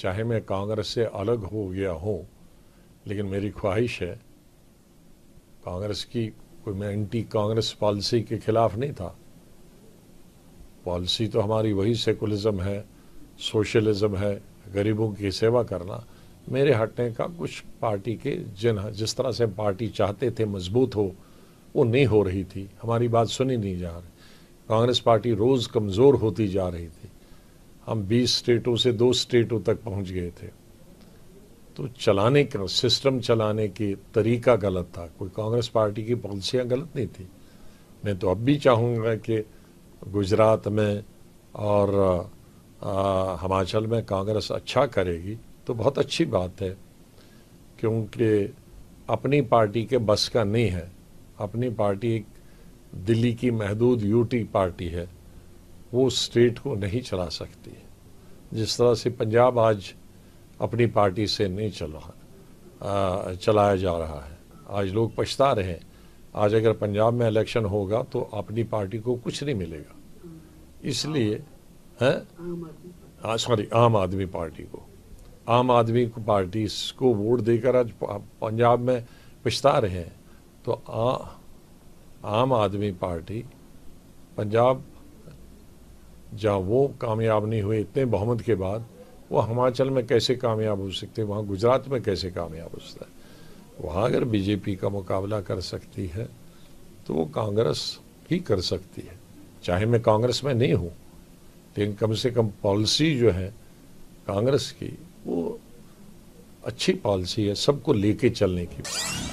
चाहे मैं कांग्रेस से अलग हो गया हूँ लेकिन मेरी ख्वाहिश है कांग्रेस की कोई मैं एंटी कांग्रेस पॉलिसी के खिलाफ नहीं था पॉलिसी तो हमारी वही सेकुलरिज्म है सोशलिज़्म है गरीबों की सेवा करना मेरे हटने का कुछ पार्टी के जिन जिस तरह से पार्टी चाहते थे मजबूत हो वो नहीं हो रही थी हमारी बात सुनी नहीं जा रही कांग्रेस पार्टी रोज़ कमज़ोर होती जा रही थी हम 20 स्टेटों से दो स्टेटों तक पहुंच गए थे तो चलाने का सिस्टम चलाने के तरीका गलत था कोई कांग्रेस पार्टी की पॉलिसियाँ गलत नहीं थी मैं तो अब भी चाहूँगा कि गुजरात में और हिमाचल में कांग्रेस अच्छा करेगी तो बहुत अच्छी बात है क्योंकि अपनी पार्टी के बस का नहीं है अपनी पार्टी एक दिल्ली की महदूद यूटी पार्टी है वो स्टेट को नहीं चला सकती जिस तरह से पंजाब आज अपनी पार्टी से नहीं चल रहा चलाया जा रहा है आज लोग पछता रहे हैं आज अगर पंजाब में इलेक्शन होगा तो अपनी पार्टी को कुछ नहीं मिलेगा इसलिए हैं सॉरी आम आदमी पार्टी को आम आदमी को पार्टी को वोट देकर आज पंजाब में पछता रहे हैं तो आ, आम आदमी पार्टी पंजाब जहाँ वो कामयाब नहीं हुए इतने बहुमत के बाद वो हिमाचल में कैसे कामयाब हो सकते वहाँ गुजरात में कैसे कामयाब हो सकता है वहाँ अगर बीजेपी का मुकाबला कर सकती है तो वो कांग्रेस ही कर सकती है चाहे मैं कांग्रेस में नहीं हूँ लेकिन कम से कम पॉलिसी जो है कांग्रेस की वो अच्छी पॉलिसी है सबको लेके चलने की